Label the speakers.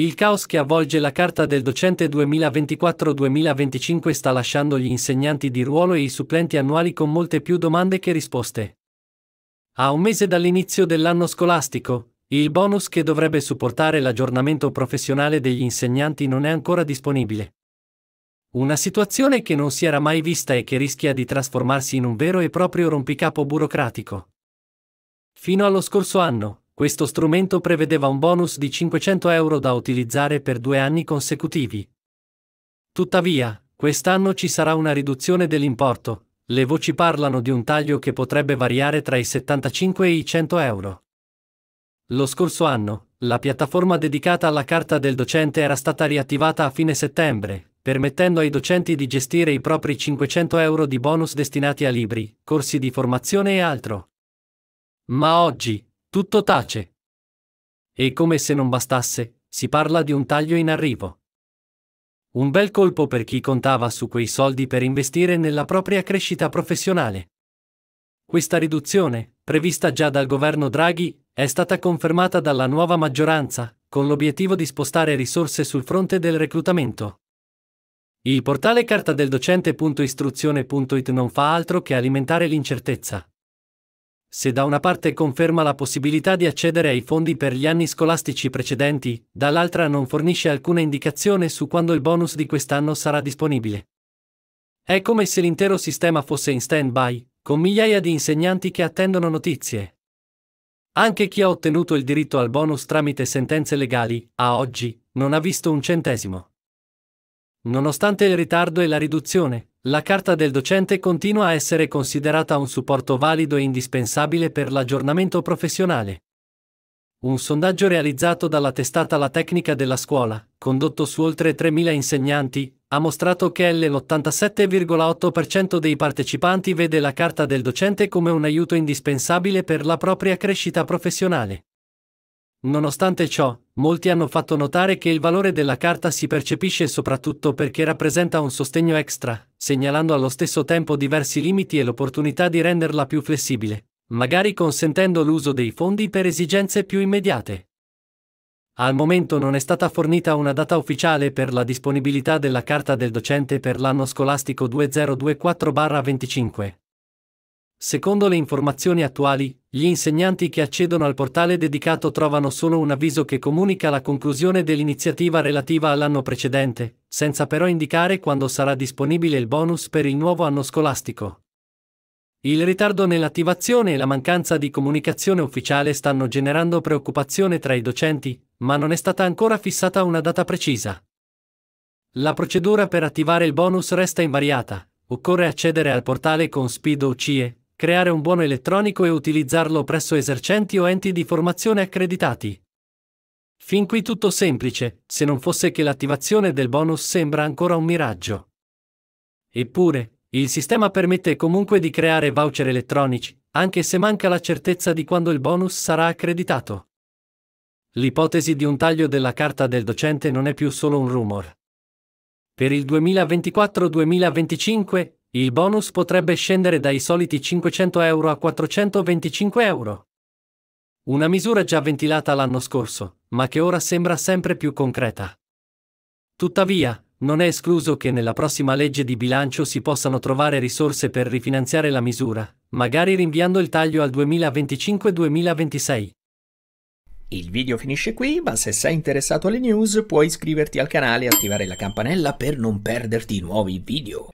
Speaker 1: Il caos che avvolge la carta del docente 2024-2025 sta lasciando gli insegnanti di ruolo e i supplenti annuali con molte più domande che risposte. A un mese dall'inizio dell'anno scolastico, il bonus che dovrebbe supportare l'aggiornamento professionale degli insegnanti non è ancora disponibile. Una situazione che non si era mai vista e che rischia di trasformarsi in un vero e proprio rompicapo burocratico. Fino allo scorso anno, questo strumento prevedeva un bonus di 500 euro da utilizzare per due anni consecutivi. Tuttavia, quest'anno ci sarà una riduzione dell'importo, le voci parlano di un taglio che potrebbe variare tra i 75 e i 100 euro. Lo scorso anno, la piattaforma dedicata alla carta del docente era stata riattivata a fine settembre, permettendo ai docenti di gestire i propri 500 euro di bonus destinati a libri, corsi di formazione e altro. Ma oggi, tutto tace. E come se non bastasse, si parla di un taglio in arrivo. Un bel colpo per chi contava su quei soldi per investire nella propria crescita professionale. Questa riduzione, prevista già dal governo Draghi, è stata confermata dalla nuova maggioranza, con l'obiettivo di spostare risorse sul fronte del reclutamento. Il portale cartadeldocente.istruzione.it non fa altro che alimentare l'incertezza. Se da una parte conferma la possibilità di accedere ai fondi per gli anni scolastici precedenti, dall'altra non fornisce alcuna indicazione su quando il bonus di quest'anno sarà disponibile. È come se l'intero sistema fosse in stand-by, con migliaia di insegnanti che attendono notizie. Anche chi ha ottenuto il diritto al bonus tramite sentenze legali, a oggi, non ha visto un centesimo. Nonostante il ritardo e la riduzione, la carta del docente continua a essere considerata un supporto valido e indispensabile per l'aggiornamento professionale. Un sondaggio realizzato dalla testata La Tecnica della Scuola, condotto su oltre 3.000 insegnanti, ha mostrato che l'87,8% dei partecipanti vede la carta del docente come un aiuto indispensabile per la propria crescita professionale. Nonostante ciò, molti hanno fatto notare che il valore della carta si percepisce soprattutto perché rappresenta un sostegno extra, segnalando allo stesso tempo diversi limiti e l'opportunità di renderla più flessibile, magari consentendo l'uso dei fondi per esigenze più immediate. Al momento non è stata fornita una data ufficiale per la disponibilità della carta del docente per l'anno scolastico 2024-25. Secondo le informazioni attuali, gli insegnanti che accedono al portale dedicato trovano solo un avviso che comunica la conclusione dell'iniziativa relativa all'anno precedente, senza però indicare quando sarà disponibile il bonus per il nuovo anno scolastico. Il ritardo nell'attivazione e la mancanza di comunicazione ufficiale stanno generando preoccupazione tra i docenti, ma non è stata ancora fissata una data precisa. La procedura per attivare il bonus resta invariata. Occorre accedere al portale con Speed o CIE, creare un buono elettronico e utilizzarlo presso esercenti o enti di formazione accreditati. Fin qui tutto semplice, se non fosse che l'attivazione del bonus sembra ancora un miraggio. Eppure, il sistema permette comunque di creare voucher elettronici, anche se manca la certezza di quando il bonus sarà accreditato. L'ipotesi di un taglio della carta del docente non è più solo un rumor. Per il 2024-2025 il bonus potrebbe scendere dai soliti 500 euro a 425 euro. Una misura già ventilata l'anno scorso, ma che ora sembra sempre più concreta. Tuttavia, non è escluso che nella prossima legge di bilancio si possano trovare risorse per rifinanziare la misura, magari rinviando il taglio al 2025-2026. Il video finisce qui, ma se sei interessato alle news puoi iscriverti al canale e attivare la campanella per non perderti i nuovi video.